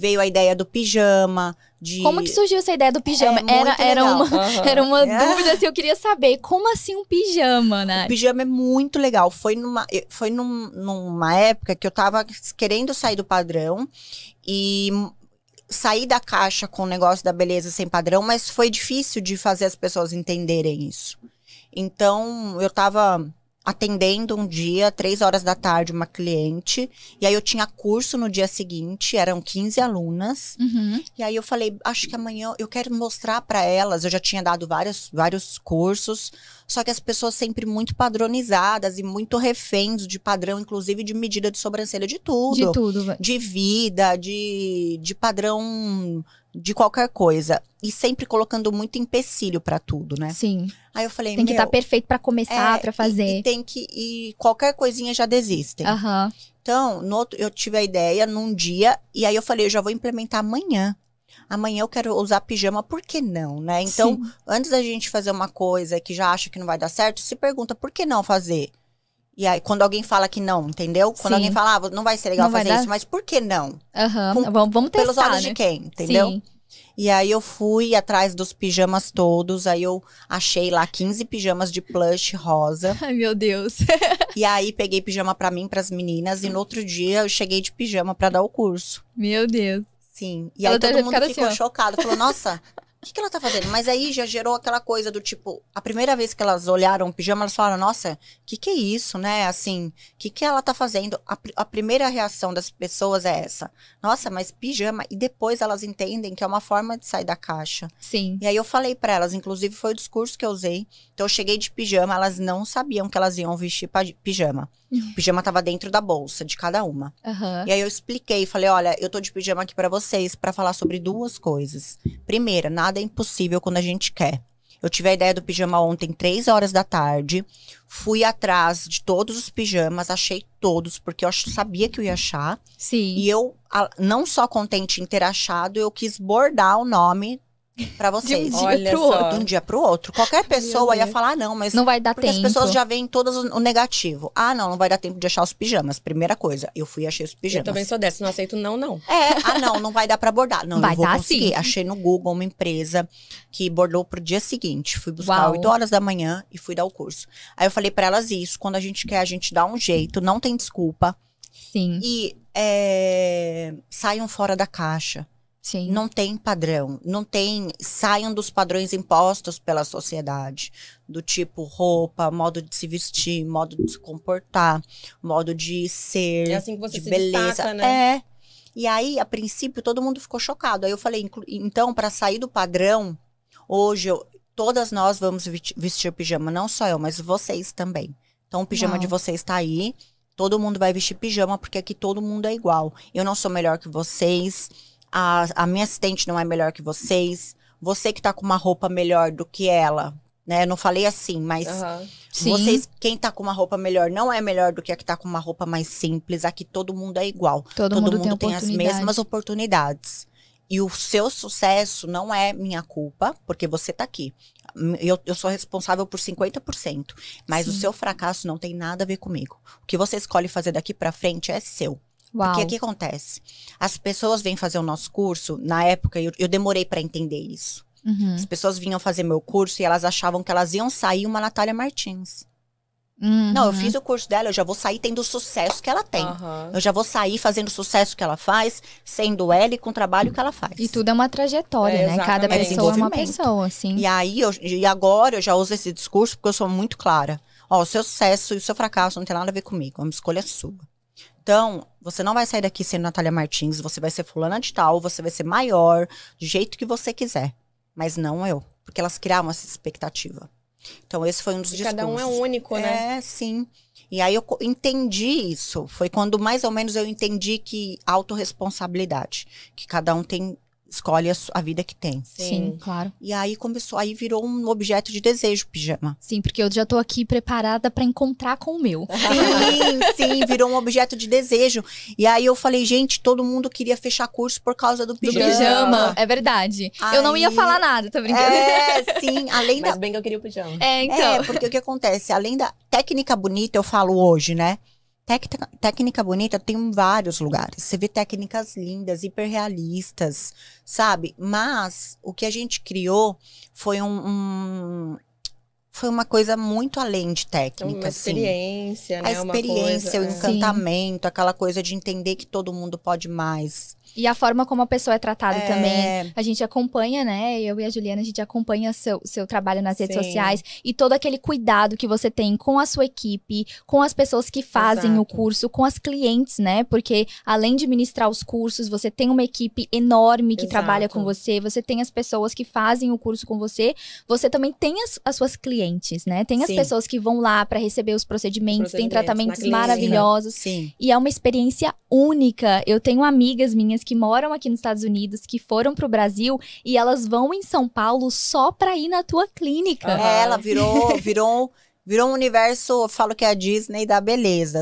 veio a ideia do pijama. De... Como que surgiu essa ideia do pijama? É, era, era, uma, uhum. era uma é. dúvida, assim, eu queria saber. Como assim um pijama, né? O pijama é muito legal. Foi numa, eh, foi num, numa época que eu tava querendo sair do padrão e sair da caixa com o negócio da beleza sem padrão, mas foi difícil de fazer as pessoas entenderem isso. Então, eu tava atendendo um dia, três horas da tarde, uma cliente. E aí eu tinha curso no dia seguinte, eram 15 alunas. Uhum. E aí eu falei, acho que amanhã eu quero mostrar para elas. Eu já tinha dado vários, vários cursos, só que as pessoas sempre muito padronizadas e muito reféns de padrão, inclusive de medida de sobrancelha, de tudo. De tudo. De vida, de, de padrão de qualquer coisa e sempre colocando muito empecilho para tudo, né? Sim. Aí eu falei, tem que estar tá perfeito para começar, é, para fazer. E, e, tem que e qualquer coisinha já desistem. Uhum. Então, no outro, eu tive a ideia num dia e aí eu falei, eu já vou implementar amanhã. Amanhã eu quero usar pijama, por que não, né? Então, Sim. antes da gente fazer uma coisa que já acha que não vai dar certo, se pergunta por que não fazer? E aí, quando alguém fala que não, entendeu? Quando Sim. alguém fala, ah, não vai ser legal não fazer isso, mas por que não? Aham, vamos, vamos testar, Pelos olhos né? de quem, entendeu? Sim. E aí eu fui atrás dos pijamas todos, aí eu achei lá 15 pijamas de plush rosa. Ai, meu Deus. e aí peguei pijama para mim, para as meninas, e no outro dia eu cheguei de pijama para dar o curso. Meu Deus. Sim. E Ela aí todo mundo ficou assim, chocado, falou: "Nossa, o que, que, ela tá fazendo? Mas aí já gerou aquela coisa do tipo, a primeira vez que elas olharam o pijama, elas falaram, nossa, o que, que é isso, né? Assim, o que, que ela tá fazendo? A, a, primeira reação das pessoas é essa. Nossa, mas pijama. E depois elas entendem que é uma forma de sair da caixa. Sim. E aí eu falei para elas, inclusive foi o discurso que eu usei. Então eu cheguei de pijama, elas não sabiam que elas iam vestir pijama. Uhum. O pijama tava dentro da bolsa de cada uma. Uhum. E aí eu expliquei, falei, olha, eu tô de pijama aqui para vocês para falar sobre duas coisas. Primeira, nada nada é impossível quando a gente quer. Eu tive a ideia do pijama ontem, três horas da tarde. Fui atrás de todos os pijamas, achei todos, porque eu sabia que eu ia achar. Sim. E eu, não só contente em ter achado, eu quis bordar o nome para vocês. De um dia pro outro. De um dia pro outro. Qualquer pessoa ia falar, ah, não, mas. Não vai dar porque tempo. as pessoas já veem todas o negativo. Ah, não, não vai dar tempo de achar os pijamas. Primeira coisa, eu fui e achei os pijamas. Eu também sou dessa, não aceito não, não. É, ah, não, não vai dar para bordar. Não, vai eu vou dar conseguir. Sim. Achei no Google uma empresa que bordou pro dia seguinte. Fui buscar Uau. 8 horas da manhã e fui dar o curso. Aí eu falei para elas isso. Quando a gente quer, a gente dá um jeito, não tem desculpa. Sim. E é, saiam fora da caixa. Sim. Não tem padrão, não tem. Saiam dos padrões impostos pela sociedade, do tipo roupa, modo de se vestir, modo de se comportar, modo de ser, é assim que você de se beleza. Destaca, né? É. E aí, a princípio, todo mundo ficou chocado. Aí eu falei, então, para sair do padrão, hoje eu, todas nós vamos vestir pijama, não só eu, mas vocês também. Então, o pijama Uau. de vocês está aí. Todo mundo vai vestir pijama, porque aqui todo mundo é igual. Eu não sou melhor que vocês a, a minha assistente não é melhor que vocês, você que tá com uma roupa melhor do que ela, né? Eu não falei assim, mas uhum. vocês, quem tá com uma roupa melhor não é melhor do que a que tá com uma roupa mais simples. Aqui todo mundo é igual. Todo, todo mundo, mundo, tem, tem as mesmas oportunidades. E o seu sucesso não é minha culpa, porque você tá aqui. Eu, eu sou responsável por 50%, mas Sim. o seu fracasso não tem nada a ver comigo. O que você escolhe fazer daqui para frente é seu. Uau. Porque o que acontece? As pessoas vêm fazer o nosso curso, na época eu, eu demorei para entender isso. Uhum. As pessoas vinham fazer meu curso e elas achavam que elas iam sair uma Natália Martins. Uhum. Não, eu fiz o curso dela, eu já vou sair tendo o sucesso que ela tem. Uhum. Eu já vou sair fazendo o sucesso que ela faz, sendo ela e com o trabalho que ela faz. E tudo é uma trajetória, é, né? Cada pessoa é, é uma pessoa, assim. E aí, eu, e agora eu já uso esse discurso porque eu sou muito clara. Ó, o seu sucesso e o seu fracasso não tem nada a ver comigo, é uma escolha sua. Então, você não vai sair daqui sendo Natália Martins, você vai ser fulana de tal, você vai ser maior, do jeito que você quiser. Mas não eu. Porque elas criaram essa expectativa. Então, esse foi um dos e discursos. Cada um é único, né? É, sim. E aí eu entendi isso. Foi quando mais ou menos eu entendi que autorresponsabilidade, que cada um tem escolhe a, a, vida que tem. Sim, Sim, claro. E aí começou, aí virou um objeto de desejo, pijama. Sim, porque eu já tô aqui preparada para encontrar com o meu. Sim, sim, virou um objeto de desejo. E aí eu falei, gente, todo mundo queria fechar curso por causa do pijama. Do pijama, é verdade. Aí... Eu não ia falar nada, tá brincando? É, sim, além da Mas bem que eu queria o pijama. É, então. É, porque o que acontece, além da técnica bonita, eu falo hoje, né? Técnica, bonita tem vários lugares. Você vê técnicas lindas, hiperrealistas, sabe? Mas o que a gente criou foi um, um foi uma coisa muito além de técnica. Uma assim. experiência, né? A experiência, coisa, o é. encantamento, aquela coisa de entender que todo mundo pode mais. E a forma como a pessoa é tratada é... também. A gente acompanha, né? Eu e a Juliana, a gente acompanha seu, seu trabalho nas redes Sim. sociais e todo aquele cuidado que você tem com a sua equipe, com as pessoas que fazem Exato. o curso, com as clientes, né? Porque além de ministrar os cursos, você tem uma equipe enorme que Exato. trabalha com você, você tem as pessoas que fazem o curso com você, você também tem as, as suas clientes, né? Tem as Sim. pessoas que vão lá para receber os procedimentos, procedimentos tem tratamentos maravilhosos. Sim. E é uma experiência única. Eu tenho amigas minhas que moram aqui nos Estados Unidos, que foram para o Brasil e elas vão em São Paulo só para ir na tua clínica. É, ela virou, virou, virou um universo, eu falo que é a Disney da beleza.